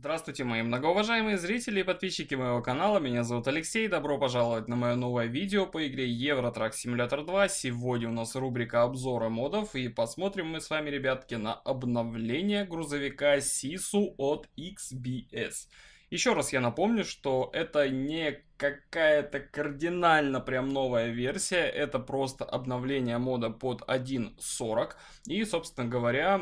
Здравствуйте, мои многоуважаемые зрители и подписчики моего канала. Меня зовут Алексей. Добро пожаловать на мое новое видео по игре Евротрак Simulator 2. Сегодня у нас рубрика обзора модов. И посмотрим мы с вами, ребятки, на обновление грузовика Сису от XBS. Еще раз я напомню, что это не какая-то кардинально прям новая версия. Это просто обновление мода под 1.40. И, собственно говоря,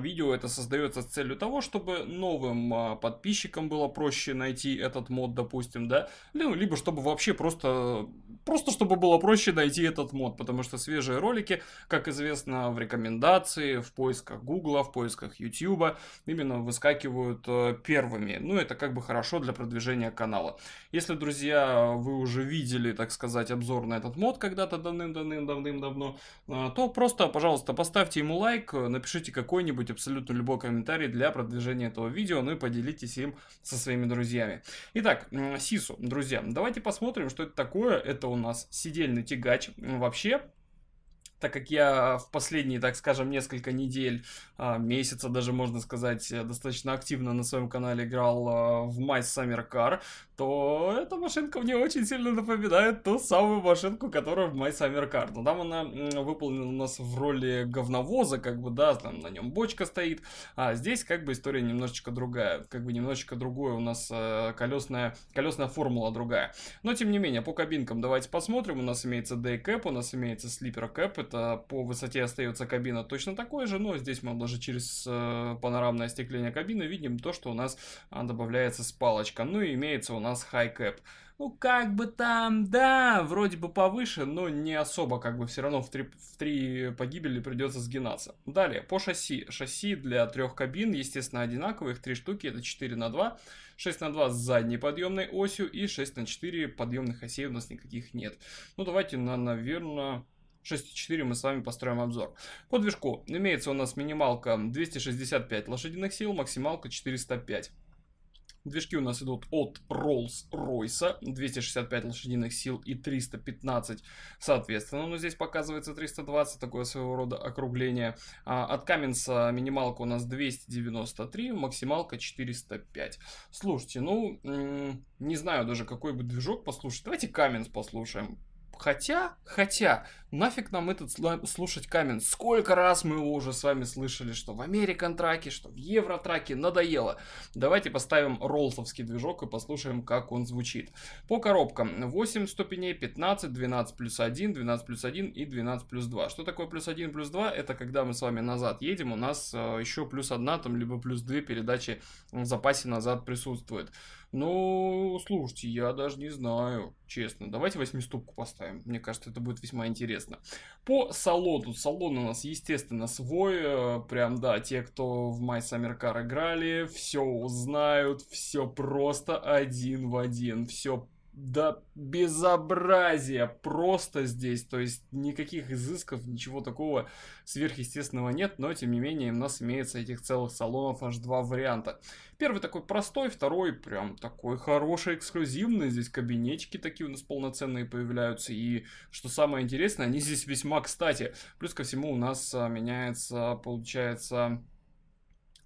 видео это создается с целью того, чтобы новым а, подписчикам было проще найти этот мод, допустим, да. Ну, либо чтобы вообще просто, просто чтобы было проще найти этот мод, потому что свежие ролики, как известно, в рекомендации, в поисках Гугла, в поисках YouTube именно выскакивают э, первыми. Ну, это как бы хорошо для продвижения канала. Если, друзья, друзья, вы уже видели, так сказать, обзор на этот мод когда-то давным-давным-давным-давно, а, то просто, пожалуйста, поставьте ему лайк, напишите какой-нибудь абсолютно любой комментарий для продвижения этого видео, ну и поделитесь им со своими друзьями. Итак, Сису, друзья, давайте посмотрим, что это такое. Это у нас сидельный тягач. Вообще, так как я в последние, так скажем, несколько недель, а, месяца даже, можно сказать, э, достаточно активно на своем канале играл а, в My Summer Car, то эта машинка мне очень сильно напоминает ту самую машинку, которая в My Summer Car. Но там она выполнена у нас в роли говновоза, как бы, да, там на нем бочка стоит, а здесь как бы история немножечко другая, как бы немножечко другое у нас э, колесная, колесная формула другая. Но тем не менее, по кабинкам давайте посмотрим, у нас имеется Day Cap, у нас имеется Sleeper Cap, это по высоте остается кабина точно такой же, но здесь мы даже через э, панорамное остекление кабины видим то, что у нас а, добавляется с палочка. Ну и имеется у нас high cap. Ну, как бы там, да, вроде бы повыше, но не особо, как бы все равно в три, в три погибели придется сгинаться. Далее, по шасси. Шасси для трех кабин, естественно, одинаковых, три штуки, это 4 на 2, 6 на 2 с задней подъемной осью и 6 на 4 подъемных осей у нас никаких нет. Ну, давайте на, наверное... 6.4 мы с вами построим обзор. По движку имеется у нас минималка 265 лошадиных сил, максималка 405. Движки у нас идут от Rolls-Royce, 265 лошадиных сил и 315, соответственно, но ну, здесь показывается 320, такое своего рода округление. А, от Каменса минималка у нас 293, максималка 405. Слушайте, ну, не знаю даже, какой бы движок послушать. Давайте Каменс послушаем. Хотя, хотя, нафиг нам этот слушать камень. Сколько раз мы его уже с вами слышали, что в Американ траке, что в Евро траке, надоело. Давайте поставим роллсовский движок и послушаем, как он звучит. По коробкам 8 ступеней, 15, 12 плюс 1, 12 плюс 1 и 12 плюс 2. Что такое плюс 1 плюс 2? Это когда мы с вами назад едем, у нас э, еще плюс 1, там, либо плюс 2 передачи в запасе назад присутствует. Ну, слушайте, я даже не знаю, честно. Давайте восьмиступку поставим. Мне кажется, это будет весьма интересно. По салону. Салон у нас, естественно, свой. Э, прям, да, те, кто в My Summer Car играли, все узнают, все просто один в один. Все да безобразие просто здесь. То есть никаких изысков, ничего такого сверхъестественного нет, но тем не менее у нас имеется этих целых салонов аж два варианта. Первый такой простой, второй прям такой хороший, эксклюзивный. Здесь кабинетики такие у нас полноценные появляются. И что самое интересное, они здесь весьма кстати. Плюс ко всему у нас а, меняется, получается,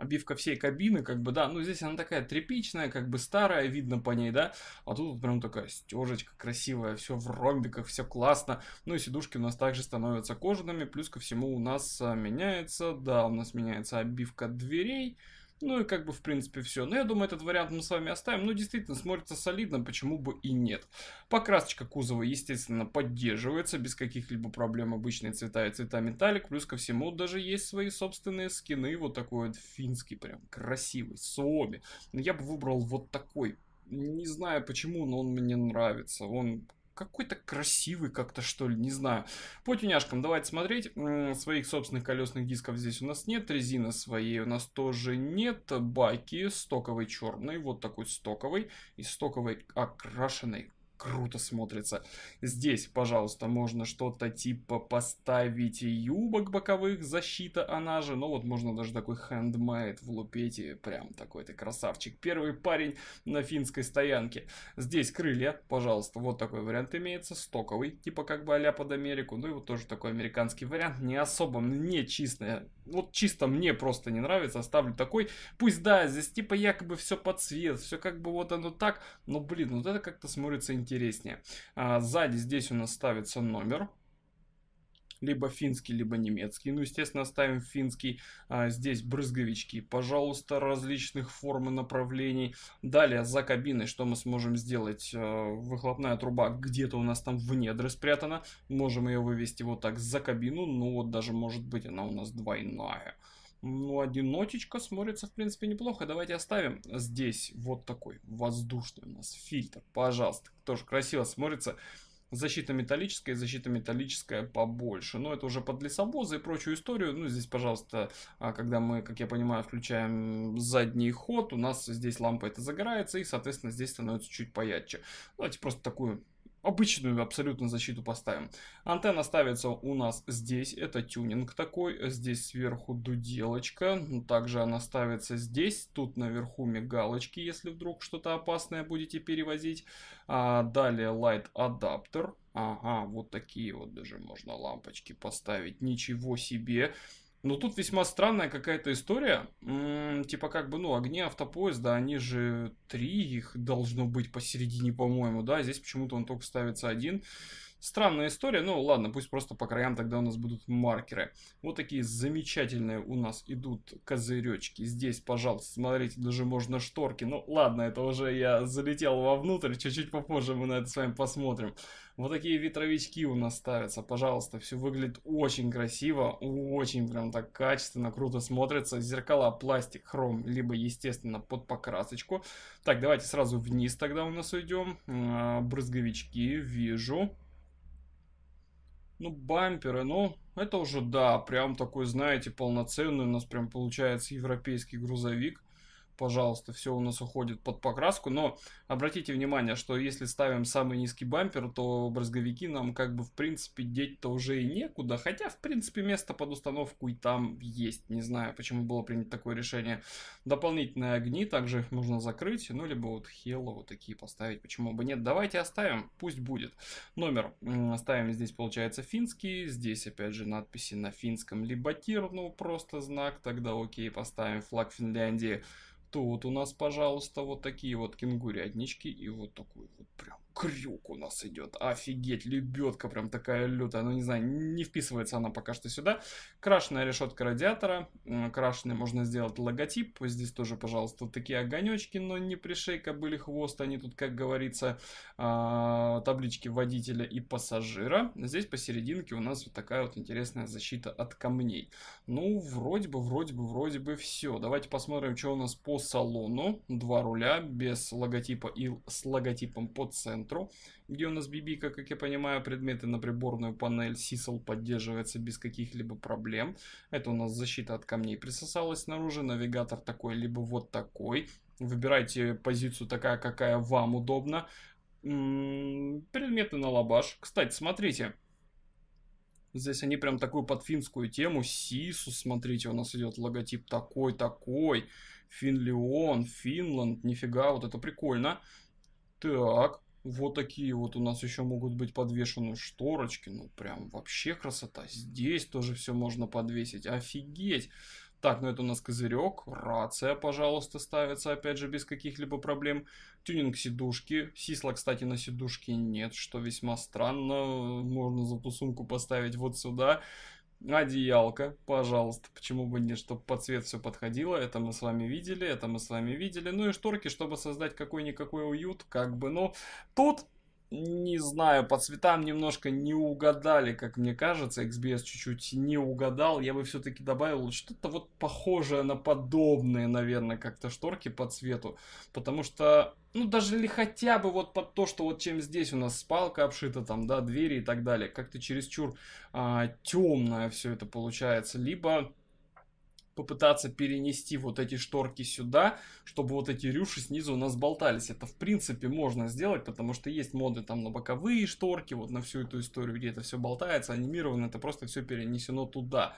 обивка всей кабины, как бы, да, ну здесь она такая тряпичная, как бы старая, видно по ней, да, а тут вот прям такая стежечка красивая, все в ромбиках, все классно, ну и сидушки у нас также становятся кожаными, плюс ко всему у нас а, меняется, да, у нас меняется обивка дверей, ну и как бы в принципе все. Но я думаю, этот вариант мы с вами оставим. Но ну, действительно смотрится солидно, почему бы и нет. Покрасочка кузова, естественно, поддерживается без каких-либо проблем. Обычные цвета и цвета металлик. Плюс ко всему даже есть свои собственные скины. Вот такой вот финский прям красивый, Суоми. Но я бы выбрал вот такой не знаю почему, но он мне нравится. Он какой-то красивый как-то, что ли, не знаю. По тюняшкам давайте смотреть. Своих собственных колесных дисков здесь у нас нет, резина своей у нас тоже нет. Байки стоковый черный, вот такой стоковый и стоковый окрашенный круто смотрится. Здесь, пожалуйста, можно что-то типа поставить юбок боковых, защита она же. Ну вот можно даже такой хендмейд влупить и прям такой ты красавчик. Первый парень на финской стоянке. Здесь крылья, пожалуйста, вот такой вариант имеется, стоковый, типа как бы а под Америку. Ну и вот тоже такой американский вариант, не особо не чисто, вот чисто мне просто не нравится, оставлю такой. Пусть да, здесь типа якобы все под цвет, все как бы вот оно так, но блин, вот это как-то смотрится интересно интереснее. А, сзади здесь у нас ставится номер, либо финский, либо немецкий. Ну, естественно, ставим финский. А, здесь брызговички, пожалуйста, различных форм и направлений. Далее за кабиной что мы сможем сделать? А, выхлопная труба где-то у нас там в недры спрятана. Можем ее вывести вот так за кабину. Ну, вот даже может быть она у нас двойная. Ну, одиночечка смотрится, в принципе, неплохо. Давайте оставим здесь вот такой воздушный у нас фильтр. Пожалуйста, тоже красиво смотрится. Защита металлическая, защита металлическая побольше. Но это уже под лесобозы и прочую историю. Ну, здесь, пожалуйста, а, когда мы, как я понимаю, включаем задний ход, у нас здесь лампа это загорается и, соответственно, здесь становится чуть поярче. Давайте просто такую обычную абсолютно защиту поставим. Антенна ставится у нас здесь, это тюнинг такой, здесь сверху дуделочка, ну, также она ставится здесь, тут наверху мигалочки, если вдруг что-то опасное будете перевозить. А, далее light адаптер, ага, вот такие вот даже можно лампочки поставить, ничего себе. Но тут весьма странная какая-то история. М-м, типа как бы, ну, огни автопоезда, они же три, их должно быть посередине, по-моему, да? Здесь почему-то он только ставится один. Странная история, ну ладно, пусть просто по краям тогда у нас будут маркеры. Вот такие замечательные у нас идут козыречки. Здесь, пожалуйста, смотрите, даже можно шторки. Ну ладно, это уже я залетел вовнутрь, чуть-чуть попозже мы на это с вами посмотрим. Вот такие ветровички у нас ставятся, пожалуйста, все выглядит очень красиво, очень прям так качественно, круто смотрится. Зеркала, пластик, хром, либо, естественно, под покрасочку. Так, давайте сразу вниз тогда у нас уйдем. А, брызговички, вижу. Ну, бамперы, ну, это уже да, прям такой, знаете, полноценный у нас прям получается европейский грузовик пожалуйста, все у нас уходит под покраску, но обратите внимание, что если ставим самый низкий бампер, то брызговики нам как бы в принципе деть-то уже и некуда, хотя в принципе место под установку и там есть, не знаю, почему было принято такое решение. Дополнительные огни также их можно закрыть, ну либо вот хелло вот такие поставить, почему бы нет, давайте оставим, пусть будет. Номер ставим здесь получается финский, здесь опять же надписи на финском, либо тир, ну просто знак, тогда окей, поставим флаг Финляндии. Тут у нас, пожалуйста, вот такие вот кенгурятнички и вот такой вот прям крюк у нас идет. Офигеть, лебедка прям такая лютая. Ну, не знаю, не вписывается она пока что сюда. Крашеная решетка радиатора. Крашеный можно сделать логотип. Здесь тоже, пожалуйста, такие огонечки, но не пришейка, были хвост. Они тут, как говорится, а, таблички водителя и пассажира. Здесь посерединке у нас вот такая вот интересная защита от камней. Ну, вроде бы, вроде бы, вроде бы все. Давайте посмотрим, что у нас по салону. Два руля без логотипа и с логотипом по цену центру, где у нас бибика, как я понимаю, предметы на приборную панель Сисел поддерживается без каких-либо проблем. Это у нас защита от камней присосалась снаружи, навигатор такой, либо вот такой. Выбирайте позицию такая, какая вам удобно. М-м, предметы на лабаш. Кстати, смотрите, Здесь они прям такую под финскую тему. Сису, смотрите, у нас идет логотип такой-такой. Финлеон, Финланд, нифига, вот это прикольно. Так, вот такие вот у нас еще могут быть подвешены шторочки. Ну, прям вообще красота. Здесь тоже все можно подвесить. Офигеть! Так, ну это у нас козырек. Рация, пожалуйста, ставится, опять же, без каких-либо проблем. Тюнинг сидушки. Сисла, кстати, на сидушке нет, что весьма странно. Можно за ту сумку поставить вот сюда. Одеялка, пожалуйста, почему бы не, чтобы под цвет все подходило, это мы с вами видели, это мы с вами видели. Ну и шторки, чтобы создать какой-никакой уют, как бы, но тут не знаю, по цветам немножко не угадали, как мне кажется. XBS чуть-чуть не угадал. Я бы все-таки добавил что-то вот похожее на подобные, наверное, как-то шторки по цвету. Потому что, ну, даже ли хотя бы вот под то, что вот чем здесь у нас спалка обшита, там, да, двери и так далее. Как-то чересчур а, темное все это получается. Либо попытаться перенести вот эти шторки сюда, чтобы вот эти рюши снизу у нас болтались. Это в принципе можно сделать, потому что есть моды там на боковые шторки, вот на всю эту историю, где это все болтается, анимировано, это просто все перенесено туда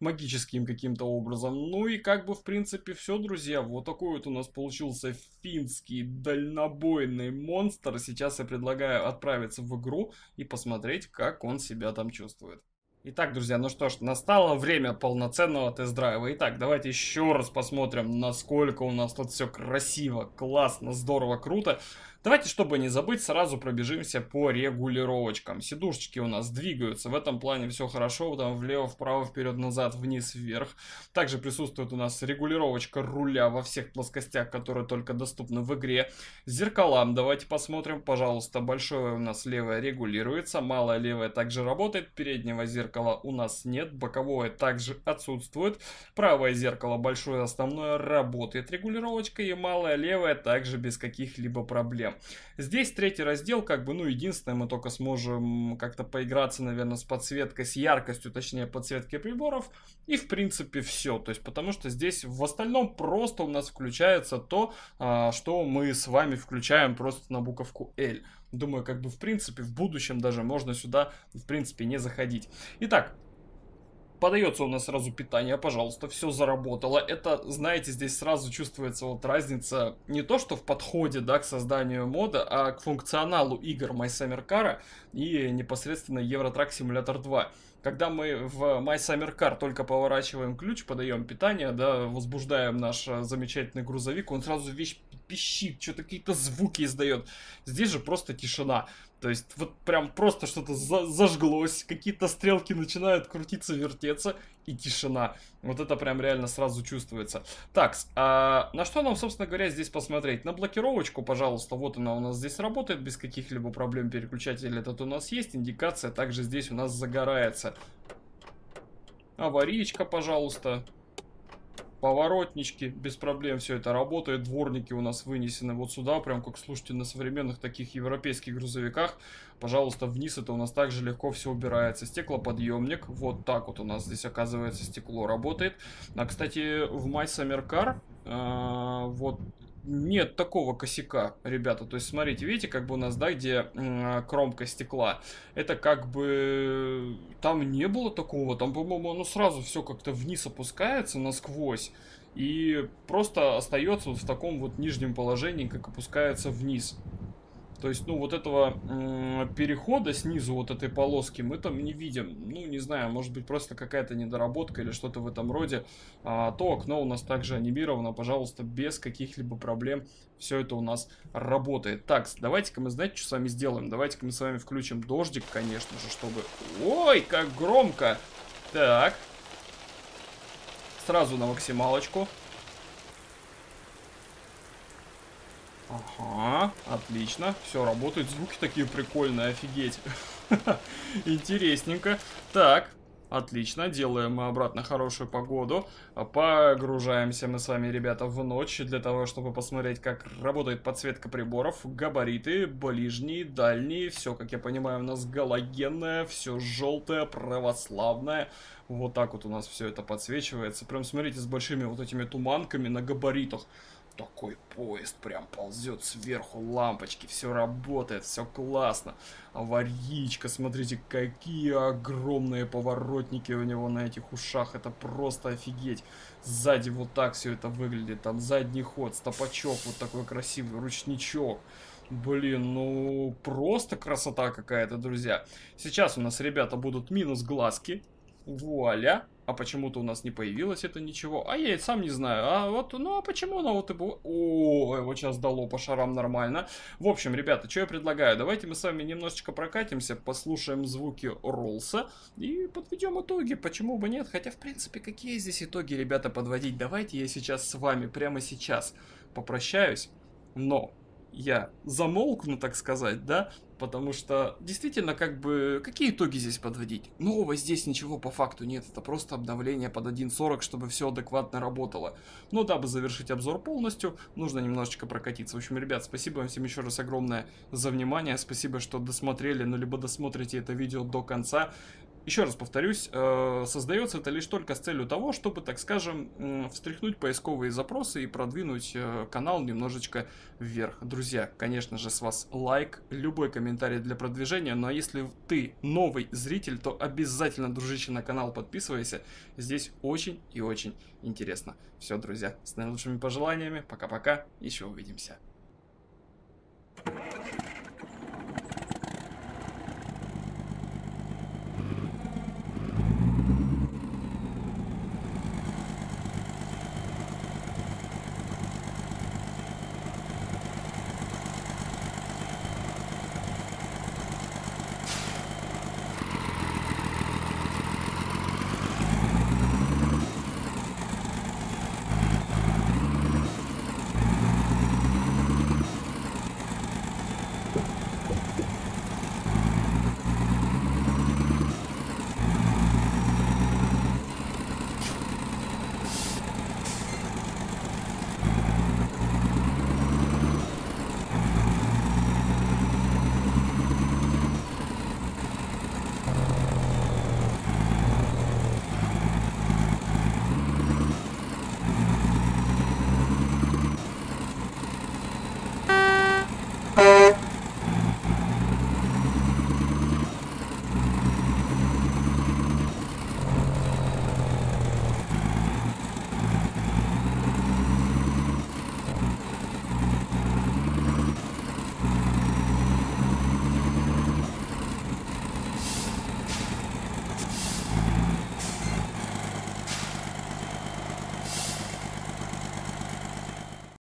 магическим каким-то образом. Ну и как бы в принципе все, друзья. Вот такой вот у нас получился финский дальнобойный монстр. Сейчас я предлагаю отправиться в игру и посмотреть, как он себя там чувствует. Итак, друзья, ну что ж, настало время полноценного тест-драйва. Итак, давайте еще раз посмотрим, насколько у нас тут все красиво, классно, здорово, круто. Давайте, чтобы не забыть, сразу пробежимся по регулировочкам. Сидушечки у нас двигаются, в этом плане все хорошо, там влево, вправо, вперед, назад, вниз, вверх. Также присутствует у нас регулировочка руля во всех плоскостях, которые только доступны в игре. Зеркалам давайте посмотрим, пожалуйста, большое у нас левое регулируется, малое левое также работает, переднего зеркала у нас нет, боковое также отсутствует, правое зеркало большое основное работает регулировочкой и малое левое также без каких-либо проблем проблем. Здесь третий раздел, как бы, ну, единственное, мы только сможем как-то поиграться, наверное, с подсветкой, с яркостью, точнее, подсветки приборов. И, в принципе, все. То есть, потому что здесь в остальном просто у нас включается то, а, что мы с вами включаем просто на буковку L. Думаю, как бы, в принципе, в будущем даже можно сюда, в принципе, не заходить. Итак, подается у нас сразу питание, пожалуйста, все заработало. Это, знаете, здесь сразу чувствуется вот разница не то, что в подходе, да, к созданию мода, а к функционалу игр My Summer Car и непосредственно Евротрак Simulator 2. Когда мы в My Summer Car только поворачиваем ключ, подаем питание, да, возбуждаем наш э, замечательный грузовик, он сразу вещь пищит, что-то какие-то звуки издает. Здесь же просто тишина. То есть вот прям просто что-то за зажглось, какие-то стрелки начинают крутиться, вертеться, и тишина. Вот это прям реально сразу чувствуется. Так, а на что нам, собственно говоря, здесь посмотреть? На блокировочку, пожалуйста, вот она у нас здесь работает, без каких-либо проблем переключатель этот у нас есть, индикация также здесь у нас загорается. Аварийка, пожалуйста. Пожалуйста поворотнички, без проблем все это работает, дворники у нас вынесены вот сюда, прям как, слушайте, на современных таких европейских грузовиках, пожалуйста, вниз это у нас также легко все убирается, стеклоподъемник, вот так вот у нас здесь, оказывается, стекло работает, а, кстати, в My Summer Car, э, вот нет такого косяка, ребята. То есть, смотрите, видите, как бы у нас, да, где э, кромка стекла. Это как бы... Там не было такого. Там, по-моему, оно сразу все как-то вниз опускается насквозь. И просто остается вот в таком вот нижнем положении, как опускается вниз. То есть, ну, вот этого перехода снизу вот этой полоски мы там не видим. Ну, не знаю, может быть, просто какая-то недоработка или что-то в этом роде. А, то окно у нас также анимировано, пожалуйста, без каких-либо проблем. Все это у нас работает. Так, давайте-ка мы, знаете, что с вами сделаем? Давайте-ка мы с вами включим дождик, конечно же, чтобы... Ой, как громко! Так. Сразу на максималочку. Ага, отлично. Все, работает, звуки такие прикольные, офигеть. Интересненько. Так, Отлично, делаем мы обратно хорошую погоду. Погружаемся мы с вами, ребята, в ночь для того, чтобы посмотреть, как работает подсветка приборов, габариты, ближние, дальние. Все, как я понимаю, у нас галогенное, все желтое, православное. Вот так вот у нас все это подсвечивается. Прям смотрите, с большими вот этими туманками на габаритах такой поезд прям ползет сверху, лампочки, все работает, все классно. Аварийка, смотрите, какие огромные поворотники у него на этих ушах, это просто офигеть. Сзади вот так все это выглядит, там задний ход, стопачок, вот такой красивый ручничок. Блин, ну просто красота какая-то, друзья. Сейчас у нас ребята будут минус глазки. Вуаля а почему-то у нас не появилось это ничего, а я и сам не знаю, а вот, ну а почему оно вот и было, о, его сейчас дало по шарам нормально. В общем, ребята, что я предлагаю, давайте мы с вами немножечко прокатимся, послушаем звуки Роллса и подведем итоги, почему бы нет, хотя в принципе какие здесь итоги, ребята, подводить, давайте я сейчас с вами прямо сейчас попрощаюсь, но я замолкну, так сказать, да, потому что действительно, как бы, какие итоги здесь подводить? Нового здесь ничего по факту нет, это просто обновление под 1.40, чтобы все адекватно работало. Но дабы завершить обзор полностью, нужно немножечко прокатиться. В общем, ребят, спасибо вам всем еще раз огромное за внимание, спасибо, что досмотрели, ну либо досмотрите это видео до конца. Еще раз повторюсь, э, создается это лишь только с целью того, чтобы, так скажем, встряхнуть поисковые запросы и продвинуть э, канал немножечко вверх. Друзья, конечно же, с вас лайк, любой комментарий для продвижения, но если ты новый зритель, то обязательно, дружище, на канал подписывайся. Здесь очень и очень интересно. Все, друзья, с наилучшими пожеланиями, пока-пока, еще увидимся.